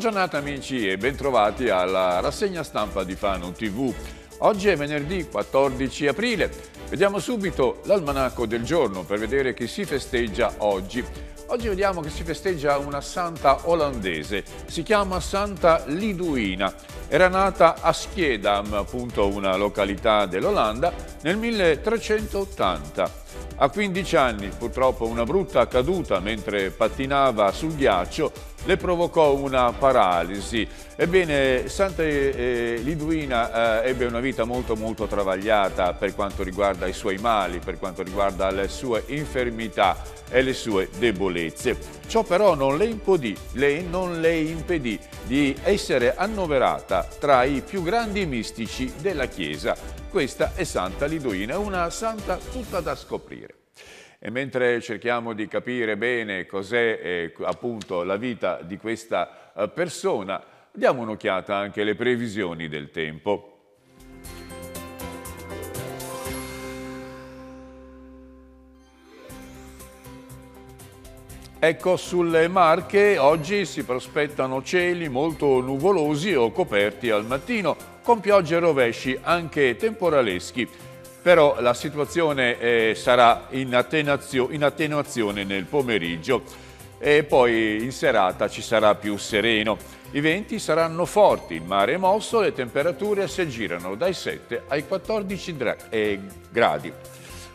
giornata amici e bentrovati alla rassegna stampa di Fano TV. Oggi è venerdì 14 aprile. Vediamo subito l'almanacco del giorno per vedere chi si festeggia oggi. Oggi vediamo che si festeggia una santa olandese, si chiama Santa Liduina. Era nata a Schiedam, appunto una località dell'Olanda, nel 1380. A 15 anni, purtroppo una brutta caduta mentre pattinava sul ghiaccio le provocò una paralisi. Ebbene, Santa Liduina eh, ebbe una vita molto molto travagliata per quanto riguarda i suoi mali, per quanto riguarda le sue infermità e le sue debolezze. Ciò però non le impedì, lei non le impedì di essere annoverata tra i più grandi mistici della Chiesa questa è Santa Lidoina, una santa tutta da scoprire. E mentre cerchiamo di capire bene cos'è eh, appunto la vita di questa eh, persona, diamo un'occhiata anche alle previsioni del tempo. Ecco, sulle Marche oggi si prospettano cieli molto nuvolosi o coperti al mattino, con piogge e rovesci anche temporaleschi. Però la situazione eh, sarà in, attenazio, in attenuazione nel pomeriggio e poi in serata ci sarà più sereno. I venti saranno forti, il mare è mosso, e le temperature si aggirano dai 7 ai 14 eh, gradi.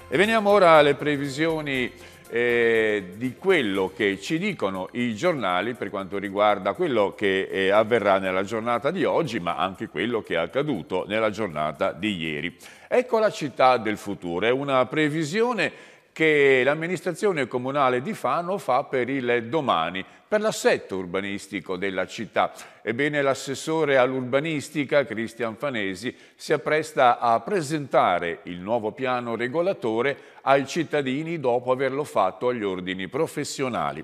E veniamo ora alle previsioni eh, di quello che ci dicono i giornali per quanto riguarda quello che eh, avverrà nella giornata di oggi, ma anche quello che è accaduto nella giornata di ieri. Ecco la città del futuro, è una previsione che l'amministrazione comunale di Fano fa per il domani, per l'assetto urbanistico della città. Ebbene l'assessore all'urbanistica Cristian Fanesi si appresta a presentare il nuovo piano regolatore ai cittadini dopo averlo fatto agli ordini professionali.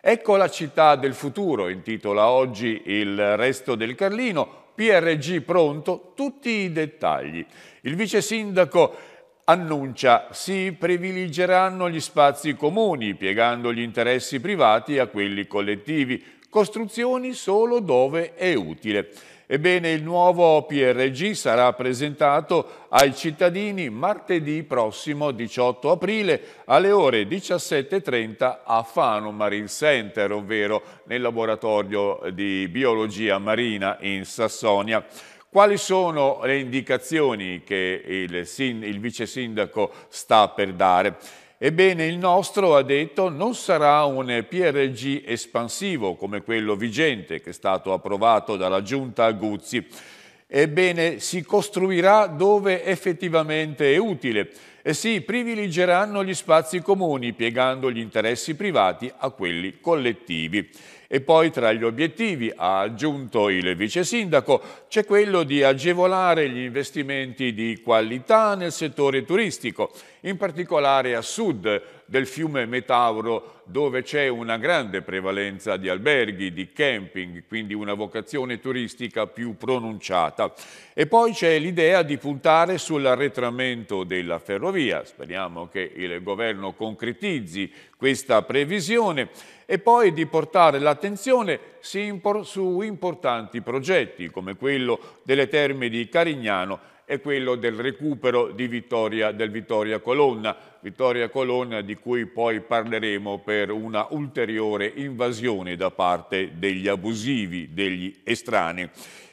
Ecco la città del futuro, intitola oggi il resto del Carlino, PRG pronto, tutti i dettagli. Il vice sindaco annuncia si privilegeranno gli spazi comuni, piegando gli interessi privati a quelli collettivi, costruzioni solo dove è utile. Ebbene, il nuovo PRG sarà presentato ai cittadini martedì prossimo 18 aprile alle ore 17.30 a Fano Marine Center, ovvero nel laboratorio di biologia marina in Sassonia. Quali sono le indicazioni che il, il vice sindaco sta per dare? Ebbene, il nostro, ha detto, non sarà un PRG espansivo come quello vigente che è stato approvato dalla Giunta Guzzi. Ebbene, si costruirà dove effettivamente è utile e si privilegeranno gli spazi comuni, piegando gli interessi privati a quelli collettivi. E poi tra gli obiettivi, ha aggiunto il vice sindaco, c'è quello di agevolare gli investimenti di qualità nel settore turistico, in particolare a sud, del fiume Metauro dove c'è una grande prevalenza di alberghi, di camping, quindi una vocazione turistica più pronunciata. E poi c'è l'idea di puntare sull'arretramento della ferrovia, speriamo che il governo concretizzi questa previsione, e poi di portare l'attenzione su importanti progetti come quello delle terme di Carignano è quello del recupero di Vittoria, del Vittoria Colonna, Vittoria Colonna di cui poi parleremo per una ulteriore invasione da parte degli abusivi, degli estranei.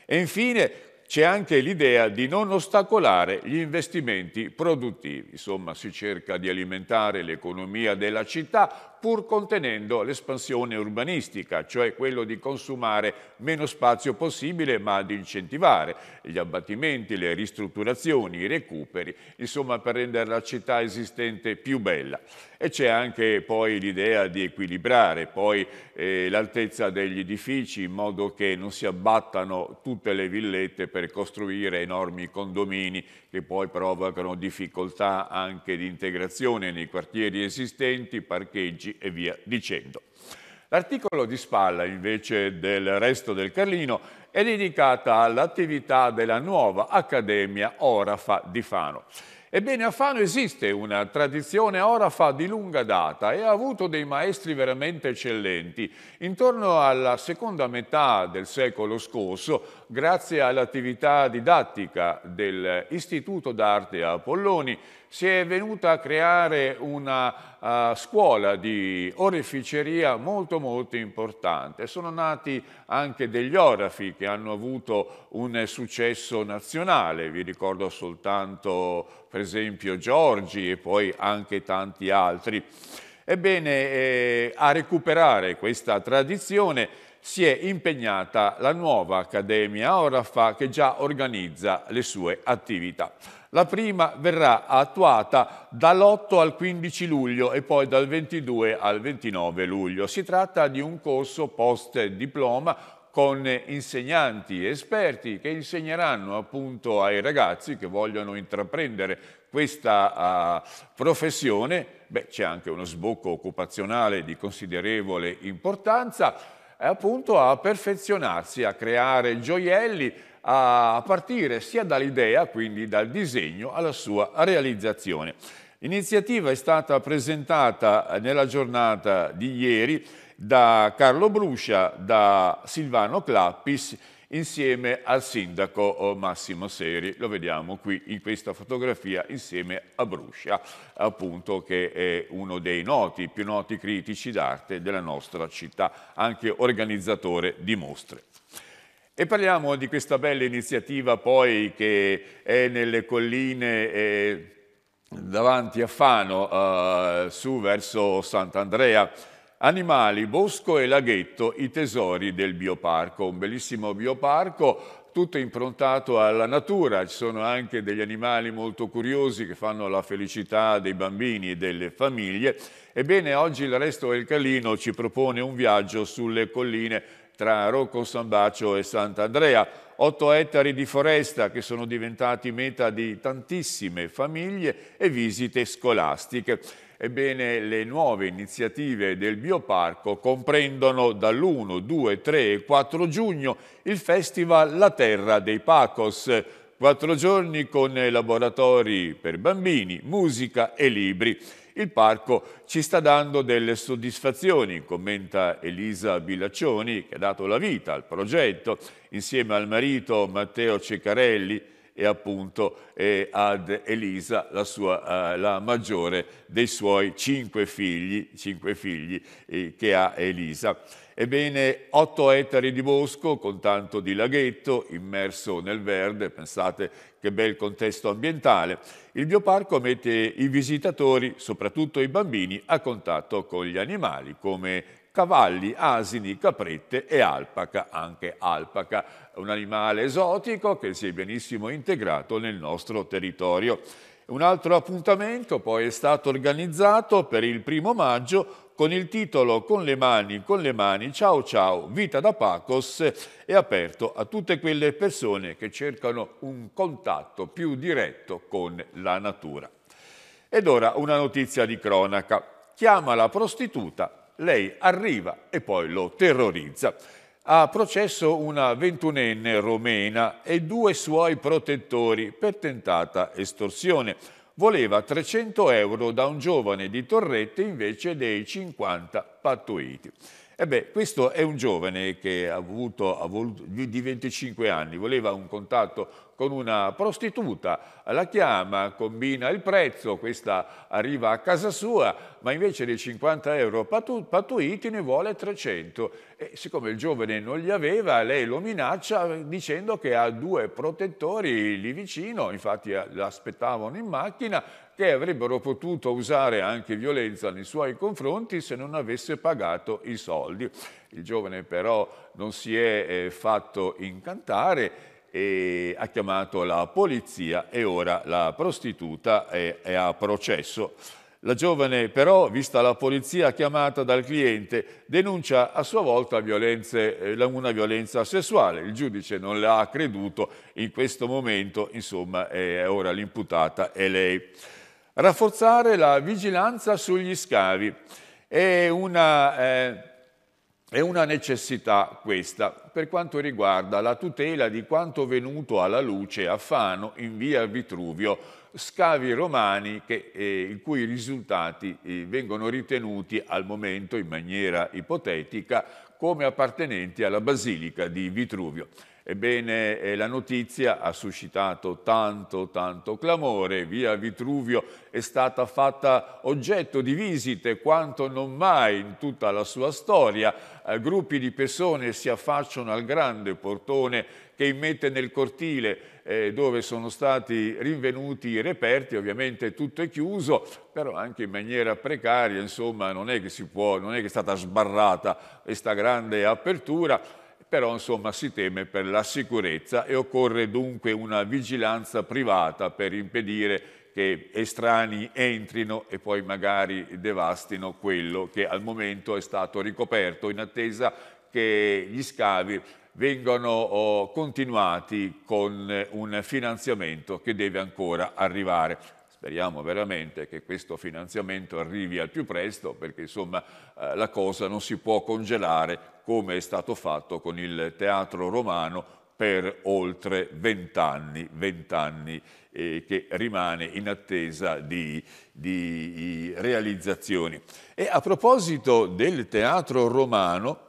E infine c'è anche l'idea di non ostacolare gli investimenti produttivi. Insomma, si cerca di alimentare l'economia della città pur contenendo l'espansione urbanistica, cioè quello di consumare meno spazio possibile ma di incentivare gli abbattimenti, le ristrutturazioni, i recuperi, insomma per rendere la città esistente più bella. E c'è anche poi l'idea di equilibrare poi eh, l'altezza degli edifici in modo che non si abbattano tutte le villette per costruire enormi condomini che poi provocano difficoltà anche di integrazione nei quartieri esistenti, parcheggi 15 e via dicendo. L'articolo di spalla invece del resto del Carlino è dedicata all'attività della nuova Accademia Orafa di Fano. Ebbene, a Fano esiste una tradizione orafa di lunga data e ha avuto dei maestri veramente eccellenti. Intorno alla seconda metà del secolo scorso, grazie all'attività didattica dell'Istituto d'Arte Apolloni, si è venuta a creare una uh, scuola di oreficeria molto molto importante. Sono nati anche degli orafi che hanno avuto un successo nazionale, vi ricordo soltanto per esempio Giorgi e poi anche tanti altri. Ebbene, eh, a recuperare questa tradizione si è impegnata la nuova Accademia Orafa che già organizza le sue attività. La prima verrà attuata dall'8 al 15 luglio e poi dal 22 al 29 luglio. Si tratta di un corso post diploma con insegnanti esperti che insegneranno appunto ai ragazzi che vogliono intraprendere questa uh, professione. c'è anche uno sbocco occupazionale di considerevole importanza appunto a perfezionarsi, a creare gioielli a partire sia dall'idea, quindi dal disegno, alla sua realizzazione. L'iniziativa è stata presentata nella giornata di ieri da Carlo Bruscia, da Silvano Clappis, insieme al sindaco eh, Massimo Seri. Lo vediamo qui in questa fotografia insieme a Bruscia, appunto che è uno dei noti, più noti critici d'arte della nostra città, anche organizzatore di mostre. E parliamo di questa bella iniziativa poi che è nelle colline eh, davanti a Fano, eh, su verso Sant'Andrea. Animali, bosco e laghetto, i tesori del bioparco. Un bellissimo bioparco tutto improntato alla natura, ci sono anche degli animali molto curiosi che fanno la felicità dei bambini e delle famiglie. Ebbene, oggi il Resto del Calino ci propone un viaggio sulle colline tra Rocco San Bacio e Sant'Andrea, 8 ettari di foresta che sono diventati meta di tantissime famiglie e visite scolastiche. Ebbene, le nuove iniziative del Bioparco comprendono dall'1, 2, 3 e 4 giugno il festival La Terra dei Pacos, quattro giorni con laboratori per bambini, musica e libri. Il parco ci sta dando delle soddisfazioni, commenta Elisa Bilaccioni, che ha dato la vita al progetto, insieme al marito Matteo Ceccarelli, e appunto eh, ad Elisa, la, sua, eh, la, maggiore dei suoi cinque figli, cinque figli eh, che ha Elisa. Ebbene, otto ettari di bosco con tanto di laghetto immerso nel verde, pensate che bel contesto ambientale. Il bioparco mette i visitatori, soprattutto i bambini, a contatto con gli animali, come cavalli, asini, caprette e alpaca, anche alpaca, un animale esotico che si è benissimo integrato nel nostro territorio. Un altro appuntamento poi è stato organizzato per il primo maggio con il titolo Con le mani, con le mani, ciao ciao, vita da Pacos è aperto a tutte quelle persone che cercano un contatto più diretto con la natura. Ed ora una notizia di cronaca. Chiama la prostituta lei arriva e poi lo terrorizza. Ha processo una ventunenne romena e due suoi protettori per tentata estorsione. Voleva 300 euro da un giovane di Torrette invece dei 50 pattuiti. E eh beh, questo è un giovane che ha avuto, ha voluto, di 25 anni, voleva un contatto con una prostituta, la chiama, combina il prezzo, questa arriva a casa sua, ma invece dei 50 euro patu, patuiti ne vuole 300. E siccome il giovane non li aveva, lei lo minaccia eh, dicendo che ha due protettori lì vicino, infatti eh, l'aspettavano in macchina, che avrebbero potuto usare anche violenza nei suoi confronti se non avesse pagato i soldi. Il giovane però non si è eh, fatto incantare e ha chiamato la polizia e ora la prostituta è, è a processo. La giovane però, vista la polizia chiamata dal cliente, denuncia a sua volta violenze, eh, una violenza sessuale. Il giudice non le ha creduto in questo momento, insomma, è ora l'imputata è lei. Rafforzare la vigilanza sugli scavi è una, eh, è una necessità questa per quanto riguarda la tutela di quanto venuto alla luce a Fano in via Vitruvio scavi romani che, eh, i cui risultati eh, vengono ritenuti al momento in maniera ipotetica come appartenenti alla Basilica di Vitruvio. Ebbene, eh, la notizia ha suscitato tanto, tanto clamore. Via Vitruvio è stata fatta oggetto di visite quanto non mai in tutta la sua storia. Eh, gruppi di persone si affacciano al grande portone che immette nel cortile eh, dove sono stati rinvenuti i reperti, ovviamente tutto è chiuso, però anche in maniera precaria, insomma, non è che, si può, non è, che è stata sbarrata questa grande apertura però insomma si teme per la sicurezza e occorre dunque una vigilanza privata per impedire che estranei entrino e poi magari devastino quello che al momento è stato ricoperto in attesa che gli scavi vengano oh, continuati con un finanziamento che deve ancora arrivare. Speriamo veramente che questo finanziamento arrivi al più presto perché insomma eh, la cosa non si può congelare come è stato fatto con il teatro romano per oltre vent'anni, vent'anni eh, che rimane in attesa di, di realizzazioni. E a proposito del teatro romano,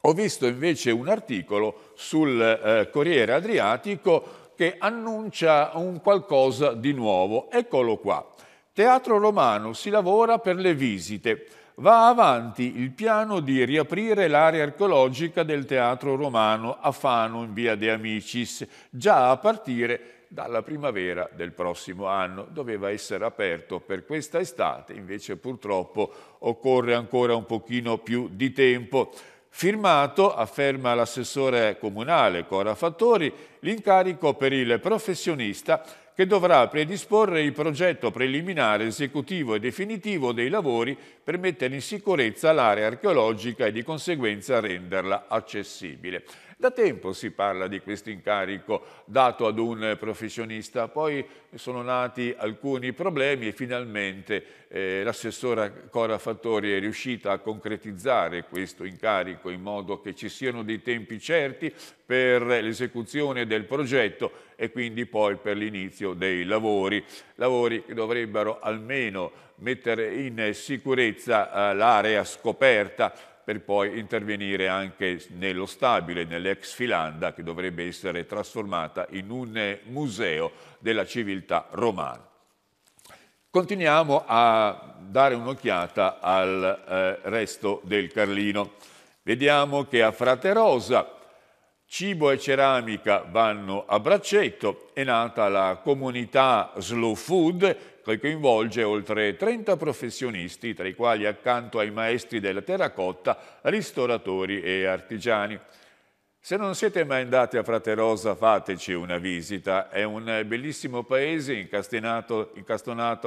ho visto invece un articolo sul eh, Corriere Adriatico che annuncia un qualcosa di nuovo. Eccolo qua. Teatro Romano si lavora per le visite va avanti il piano di riaprire l'area archeologica del teatro romano a Fano in via De Amicis, già a partire dalla primavera del prossimo anno. Doveva essere aperto per questa estate, invece purtroppo occorre ancora un pochino più di tempo. Firmato, afferma l'assessore comunale Cora Fattori, l'incarico per il professionista che dovrà predisporre il progetto preliminare, esecutivo e definitivo dei lavori per mettere in sicurezza l'area archeologica e di conseguenza renderla accessibile. Da tempo si parla di questo incarico dato ad un professionista, poi sono nati alcuni problemi e finalmente eh, l'assessora Cora Fattori è riuscita a concretizzare questo incarico in modo che ci siano dei tempi certi per l'esecuzione del progetto e quindi poi per l'inizio dei lavori, lavori che dovrebbero almeno mettere in sicurezza eh, l'area scoperta per poi intervenire anche nello stabile, nell'ex Filanda, che dovrebbe essere trasformata in un eh, museo della civiltà romana. Continuiamo a dare un'occhiata al eh, resto del Carlino. Vediamo che a Fraterosa cibo e ceramica vanno a braccetto, è nata la comunità Slow Food che coinvolge oltre 30 professionisti, tra i quali accanto ai maestri della terracotta, ristoratori e artigiani. Se non siete mai andati a Fraterosa, fateci una visita. È un bellissimo paese incastonato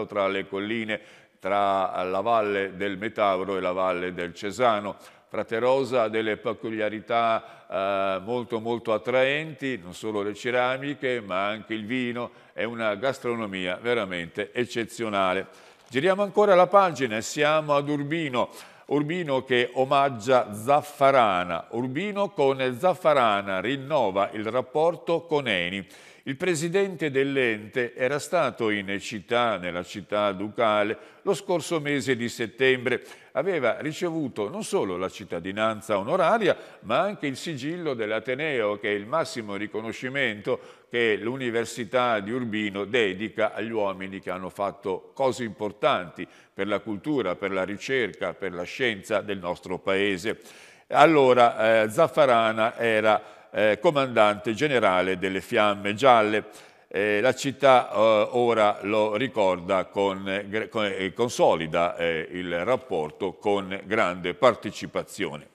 tra le colline tra la valle del Metauro e la valle del Cesano, Fraterosa ha delle peculiarità eh, molto molto attraenti, non solo le ceramiche ma anche il vino, è una gastronomia veramente eccezionale. Giriamo ancora la pagina e siamo ad Urbino, Urbino che omaggia Zaffarana. Urbino con Zaffarana rinnova il rapporto con Eni. Il presidente dell'ente era stato in città, nella città ducale, lo scorso mese di settembre. Aveva ricevuto non solo la cittadinanza onoraria, ma anche il sigillo dell'Ateneo, che è il massimo riconoscimento che l'Università di Urbino dedica agli uomini che hanno fatto cose importanti per la cultura, per la ricerca, per la scienza del nostro paese. Allora, eh, Zaffarana era eh, comandante generale delle Fiamme Gialle. Eh, la città eh, ora lo ricorda con, eh, con, e eh, consolida il rapporto con grande partecipazione.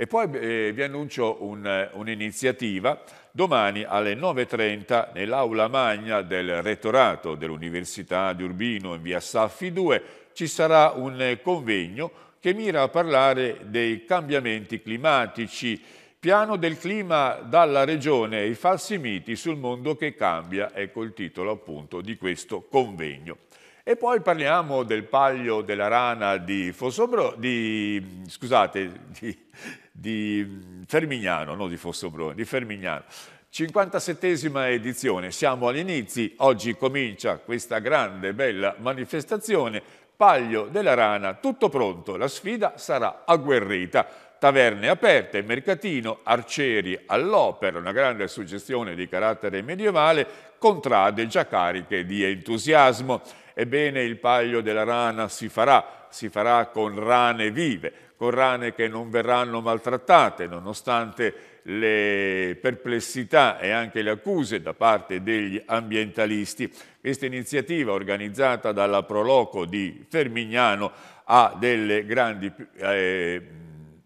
E poi eh, vi annuncio un'iniziativa. Un Domani alle 9.30 nell'aula magna del rettorato dell'Università di Urbino in via Saffi 2 ci sarà un convegno che mira a parlare dei cambiamenti climatici Piano del clima dalla regione i falsi miti sul mondo che cambia, ecco il titolo appunto di questo convegno. E poi parliamo del paglio della rana di, Fossobro, di, scusate, di, di Fermignano, non di Fossobrone, di Fermignano. 57esima edizione, siamo agli inizi, oggi comincia questa grande bella manifestazione, Paglio della Rana, tutto pronto, la sfida sarà agguerrita taverne aperte, mercatino, arcieri all'opera, una grande suggestione di carattere medievale, contrade già cariche di entusiasmo. Ebbene, il paglio della rana si farà, si farà con rane vive, con rane che non verranno maltrattate, nonostante le perplessità e anche le accuse da parte degli ambientalisti. Questa iniziativa organizzata dalla Proloco di Fermignano ha delle grandi eh,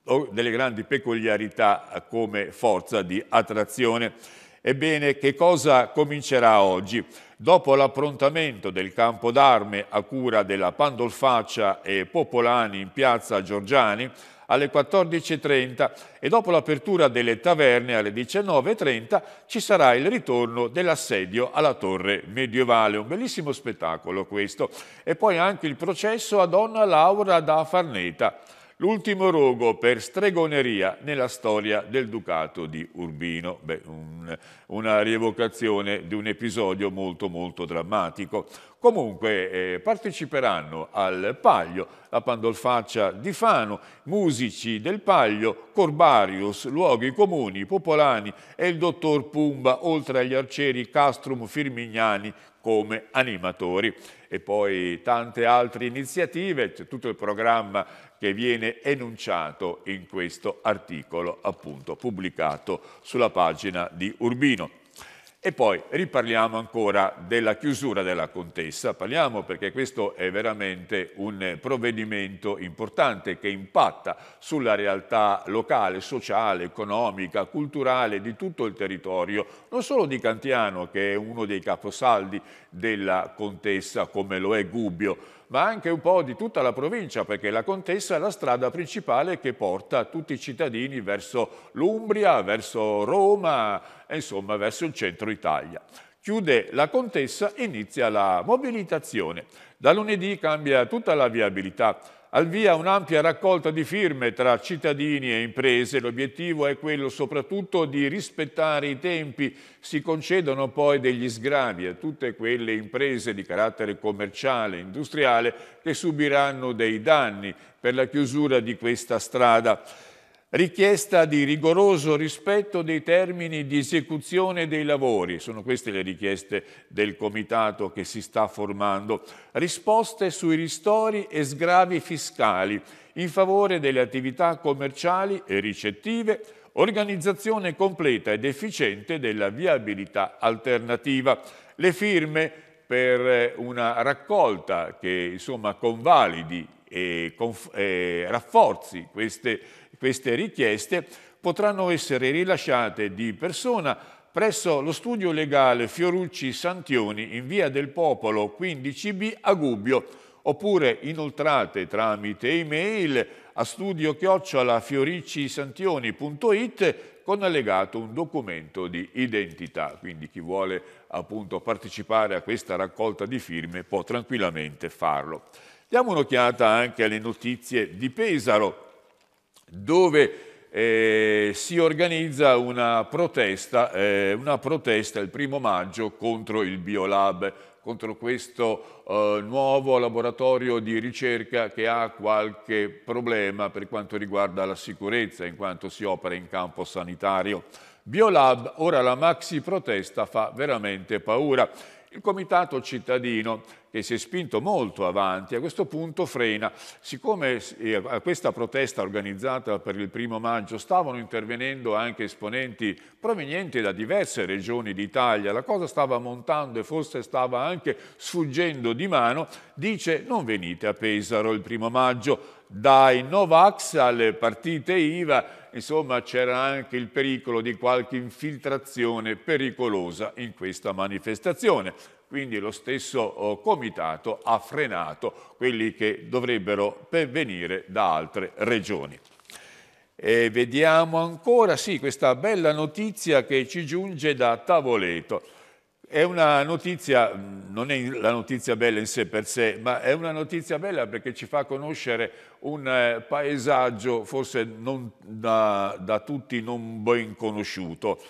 o delle grandi peculiarità eh, come forza di attrazione. Ebbene, che cosa comincerà oggi? Dopo l'approntamento del campo d'arme a cura della Pandolfaccia e Popolani in piazza Giorgiani, alle 14.30 e dopo l'apertura delle taverne alle 19.30 ci sarà il ritorno dell'assedio alla torre medievale. Un bellissimo spettacolo questo. E poi anche il processo a donna Laura da Farneta l'ultimo rogo per stregoneria nella storia del Ducato di Urbino. Beh, un, una rievocazione di un episodio molto molto drammatico. Comunque eh, parteciperanno al Paglio la Pandolfaccia di Fano, musici del Paglio, Corbarius, luoghi comuni, Popolani e il dottor Pumba, oltre agli arcieri Castrum Firmignani come animatori. E poi tante altre iniziative, c'è tutto il programma che viene enunciato in questo articolo appunto pubblicato sulla pagina di Urbino. E poi riparliamo ancora della chiusura della contessa, parliamo perché questo è veramente un provvedimento importante che impatta sulla realtà locale, sociale, economica, culturale di tutto il territorio, non solo di Cantiano che è uno dei caposaldi della contessa come lo è Gubbio, ma anche un po' di tutta la provincia, perché la Contessa è la strada principale che porta tutti i cittadini verso l'Umbria, verso Roma, insomma verso il centro Italia. Chiude la Contessa, inizia la mobilitazione. Da lunedì cambia tutta la viabilità al via un'ampia raccolta di firme tra cittadini e imprese. L'obiettivo è quello soprattutto di rispettare i tempi. Si concedono poi degli sgravi a tutte quelle imprese di carattere commerciale, e industriale, che subiranno dei danni per la chiusura di questa strada richiesta di rigoroso rispetto dei termini di esecuzione dei lavori, sono queste le richieste del comitato che si sta formando, risposte sui ristori e sgravi fiscali in favore delle attività commerciali e ricettive, organizzazione completa ed efficiente della viabilità alternativa. Le firme per eh, una raccolta che insomma convalidi e, e eh, rafforzi queste queste richieste potranno essere rilasciate di persona presso lo studio legale Fiorucci Santioni in via del Popolo 15B a Gubbio oppure inoltrate tramite email a studiochiocciolafioricisantioni.it con allegato un documento di identità. Quindi chi vuole appunto partecipare a questa raccolta di firme può tranquillamente farlo. Diamo un'occhiata anche alle notizie di Pesaro dove eh, si organizza una protesta, eh, una protesta il primo maggio contro il Biolab, contro questo eh, nuovo laboratorio di ricerca che ha qualche problema per quanto riguarda la sicurezza in quanto si opera in campo sanitario. Biolab, ora la maxi protesta fa veramente paura. Il comitato cittadino, che si è spinto molto avanti, a questo punto frena. Siccome eh, a questa protesta organizzata per il primo maggio stavano intervenendo anche esponenti provenienti da diverse regioni d'Italia, la cosa stava montando e forse stava anche sfuggendo di mano, dice non venite a Pesaro il primo maggio, dai Novax alle partite IVA, insomma c'era anche il pericolo di qualche infiltrazione pericolosa in questa manifestazione. Quindi lo stesso oh, comitato ha frenato quelli che dovrebbero pervenire da altre regioni. E vediamo ancora, sì, questa bella notizia che ci giunge da Tavoleto. È una notizia, non è la notizia bella in sé per sé, ma è una notizia bella perché ci fa conoscere un eh, paesaggio forse da, da tutti non ben conosciuto.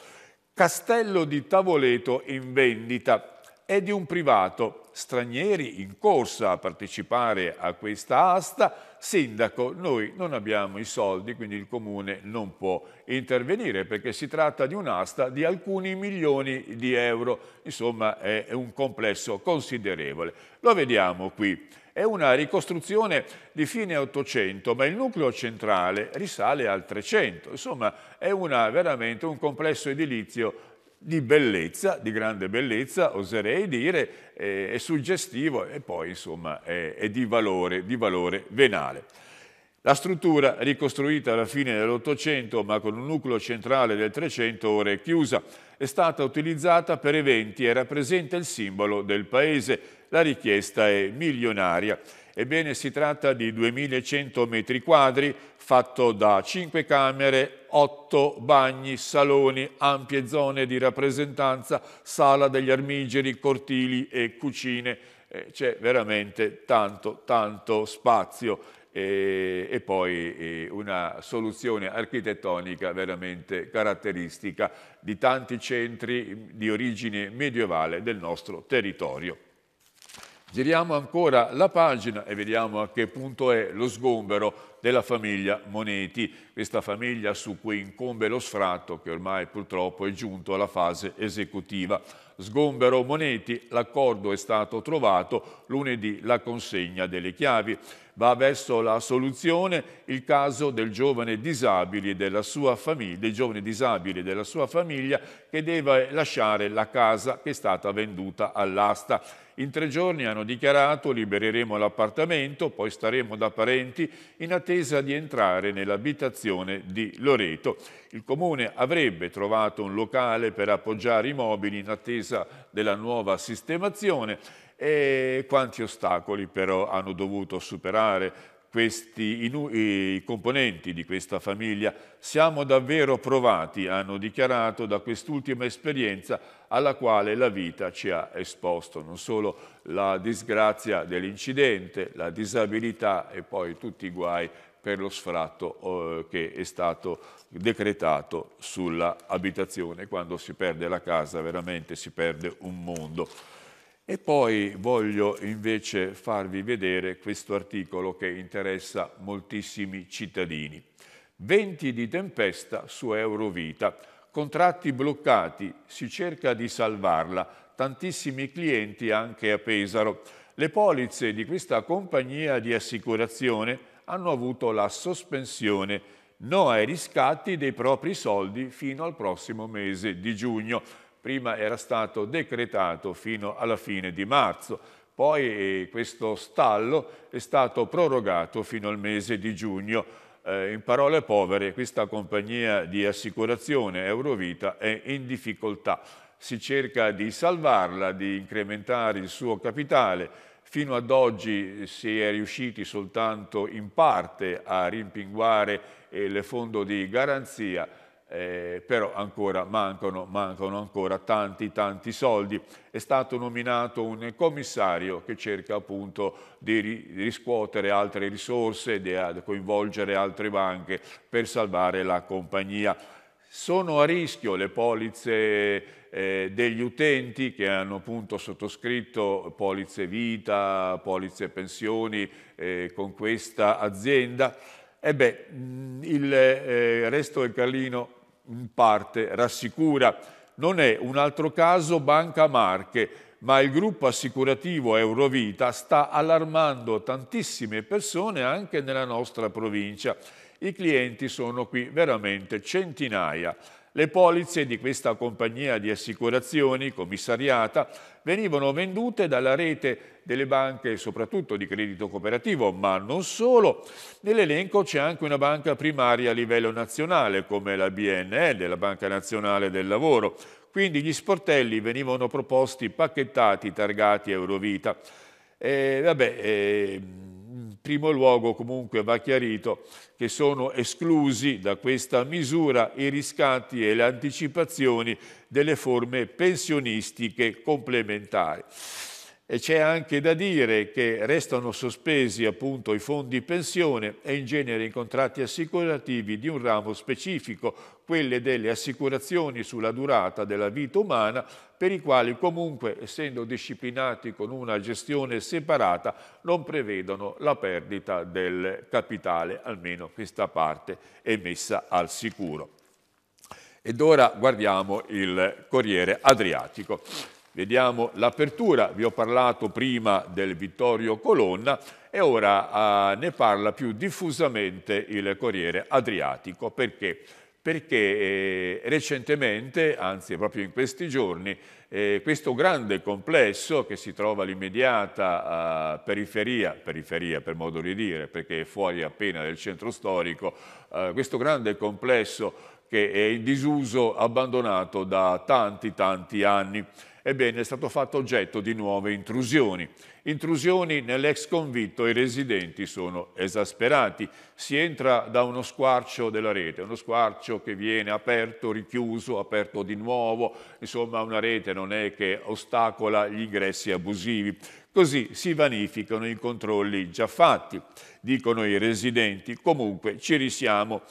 Castello di Tavoleto in vendita è di un privato, stranieri in corsa a partecipare a questa asta, sindaco noi non abbiamo i soldi, quindi il comune non può intervenire perché si tratta di un'asta di alcuni milioni di euro, insomma è un complesso considerevole. Lo vediamo qui. È una ricostruzione di fine 800, ma il nucleo centrale risale al 300. Insomma, è una, veramente un complesso edilizio di bellezza, di grande bellezza, oserei dire, eh, è suggestivo e poi insomma è, è di, valore, di valore venale. La struttura, ricostruita alla fine dell'Ottocento ma con un nucleo centrale del Trecento, ora è chiusa, è stata utilizzata per eventi e rappresenta il simbolo del paese. La richiesta è milionaria. Ebbene, si tratta di 2100 metri quadri, fatto da 5 camere, 8 bagni, saloni, ampie zone di rappresentanza, sala degli armigeri, cortili e cucine. Eh, C'è veramente tanto, tanto spazio e, e, poi e eh, una soluzione architettonica veramente caratteristica di tanti centri di origine medievale del nostro territorio. Giriamo ancora la pagina e vediamo a che punto è lo sgombero della famiglia Moneti, questa famiglia su cui incombe lo sfratto che ormai purtroppo è giunto alla fase esecutiva. Sgombero Moneti, l'accordo è stato trovato lunedì la consegna delle chiavi. Va verso la soluzione il caso del giovane disabile della sua famiglia, dei giovani disabili e della sua famiglia che deve lasciare la casa che è stata venduta all'asta. In tre giorni hanno dichiarato libereremo l'appartamento, poi staremo da parenti in attesa di entrare nell'abitazione di Loreto. Il comune avrebbe trovato un locale per appoggiare i mobili in attesa della nuova sistemazione e quanti ostacoli però hanno dovuto superare questi, i componenti di questa famiglia. Siamo davvero provati, hanno dichiarato, da quest'ultima esperienza alla quale la vita ci ha esposto. Non solo la disgrazia dell'incidente, la disabilità e poi tutti i guai per lo sfratto eh, che è stato decretato sulla abitazione. Quando si perde la casa veramente si perde un mondo. E poi voglio invece farvi vedere questo articolo che interessa moltissimi cittadini. Venti di tempesta su Eurovita, contratti bloccati, si cerca di salvarla, tantissimi clienti anche a Pesaro. Le polizze di questa compagnia di assicurazione hanno avuto la sospensione, no ai riscatti dei propri soldi fino al prossimo mese di giugno prima era stato decretato fino alla fine di marzo, poi eh, questo stallo è stato prorogato fino al mese di giugno. Eh, in parole povere, questa compagnia di assicurazione Eurovita è in difficoltà. Si cerca di salvarla, di incrementare il suo capitale, Fino ad oggi eh, si è riusciti soltanto in parte a rimpinguare il eh, fondo di garanzia eh, però ancora mancano, mancano ancora tanti tanti soldi. È stato nominato un commissario che cerca appunto di riscuotere altre risorse, di eh, coinvolgere altre banche per salvare la compagnia. Sono a rischio le polizze eh, degli utenti che hanno appunto sottoscritto polizze vita, polizze pensioni eh, con questa azienda. E eh beh, mm, il eh, resto del Carlino in parte rassicura. Non è un altro caso Banca Marche, ma il gruppo assicurativo Eurovita sta allarmando tantissime persone anche nella nostra provincia. I clienti sono qui veramente centinaia. Le polizze di questa compagnia di assicurazioni, commissariata, venivano vendute dalla rete delle banche, soprattutto di credito cooperativo, ma non solo. Nell'elenco c'è anche una banca primaria a livello nazionale, come la BNE, della Banca Nazionale del Lavoro. Quindi gli sportelli venivano proposti pacchettati, targati Eurovita. E, eh, vabbè, e ehm, primo luogo comunque va chiarito che sono esclusi da questa misura i riscatti e le anticipazioni delle forme pensionistiche complementari. E c'è anche da dire che restano sospesi appunto i fondi pensione e in genere i contratti assicurativi di un ramo specifico, quelle delle assicurazioni sulla durata della vita umana, per i quali comunque, essendo disciplinati con una gestione separata, non prevedono la perdita del capitale, almeno questa parte è messa al sicuro. Ed ora guardiamo il Corriere Adriatico. Vediamo l'apertura, vi ho parlato prima del Vittorio Colonna e ora eh, ne parla più diffusamente il Corriere Adriatico. Perché? Perché eh, recentemente, anzi proprio in questi giorni, eh, questo grande complesso che si trova all'immediata eh, periferia, periferia per modo di dire, perché è fuori appena del centro storico, eh, questo grande complesso che è in disuso, abbandonato da tanti tanti anni, ebbene è stato fatto oggetto di nuove intrusioni. Intrusioni nell'ex convitto, i residenti sono esasperati. Si entra da uno squarcio della rete, uno squarcio che viene aperto, richiuso, aperto di nuovo, insomma una rete non è che ostacola gli ingressi abusivi. Così si vanificano i controlli già fatti, dicono i residenti. Comunque ci risiamo.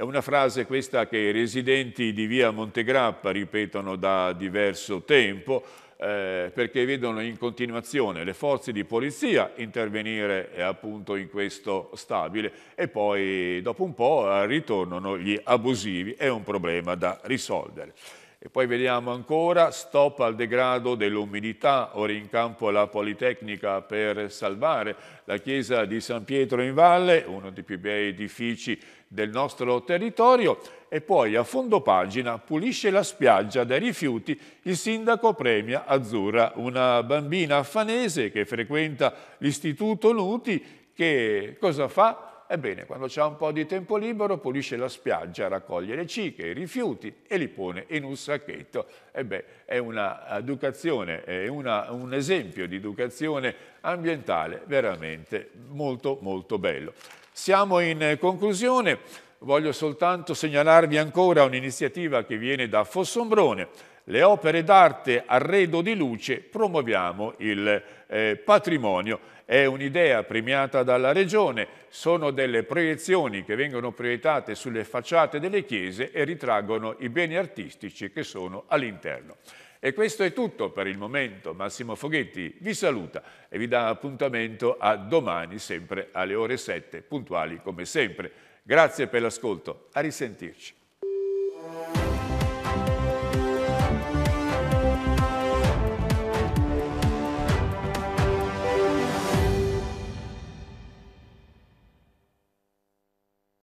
È una frase questa che i residenti di via Montegrappa ripetono da diverso tempo eh, perché vedono in continuazione le forze di polizia intervenire eh, appunto in questo stabile e poi dopo un po' ritornano gli abusivi, è un problema da risolvere. E poi vediamo ancora stop al degrado dell'umidità, ora in campo la Politecnica per salvare la chiesa di San Pietro in Valle, uno dei più bei edifici del nostro territorio, e poi a fondo pagina pulisce la spiaggia dai rifiuti, il sindaco premia Azzurra, una bambina affanese che frequenta l'istituto Nuti che cosa fa? Ebbene, quando c'è un po' di tempo libero pulisce la spiaggia, raccoglie le ciche, i rifiuti e li pone in un sacchetto. Ebbene, è un'educazione, è una, un esempio di educazione ambientale veramente molto molto bello. Siamo in conclusione, voglio soltanto segnalarvi ancora un'iniziativa che viene da Fossombrone, le opere d'arte arredo di luce, promuoviamo il eh, patrimonio. È un'idea premiata dalla Regione, sono delle proiezioni che vengono proiettate sulle facciate delle chiese e ritraggono i beni artistici che sono all'interno. E questo è tutto per il momento. Massimo Foghetti vi saluta e vi dà appuntamento a domani, sempre alle ore 7, puntuali come sempre. Grazie per l'ascolto, a risentirci.